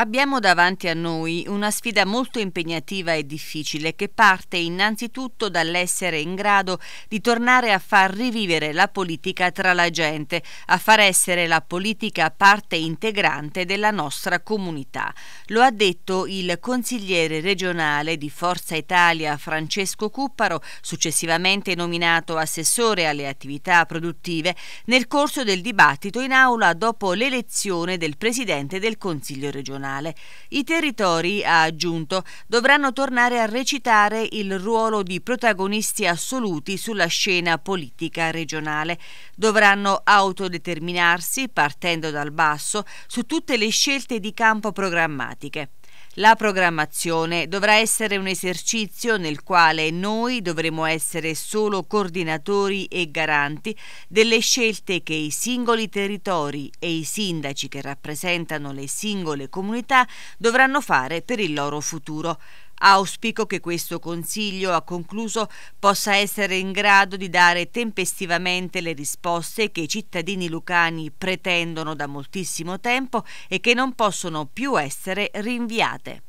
Abbiamo davanti a noi una sfida molto impegnativa e difficile che parte innanzitutto dall'essere in grado di tornare a far rivivere la politica tra la gente, a far essere la politica parte integrante della nostra comunità. Lo ha detto il consigliere regionale di Forza Italia Francesco Cupparo, successivamente nominato assessore alle attività produttive, nel corso del dibattito in aula dopo l'elezione del presidente del Consiglio regionale nazionale. I territori, ha aggiunto, dovranno tornare a recitare il ruolo di protagonisti assoluti sulla scena politica regionale. Dovranno autodeterminarsi, partendo dal basso, su tutte le scelte di campo programmatiche. La programmazione dovrà essere un esercizio nel quale noi dovremo essere solo coordinatori e garanti delle scelte che i singoli territori e i sindaci che rappresentano le singole comunità dovranno fare per il loro futuro. Auspico che questo Consiglio, ha concluso, possa essere in grado di dare tempestivamente le risposte che i cittadini lucani pretendono da moltissimo tempo e che non possono più essere rinviate.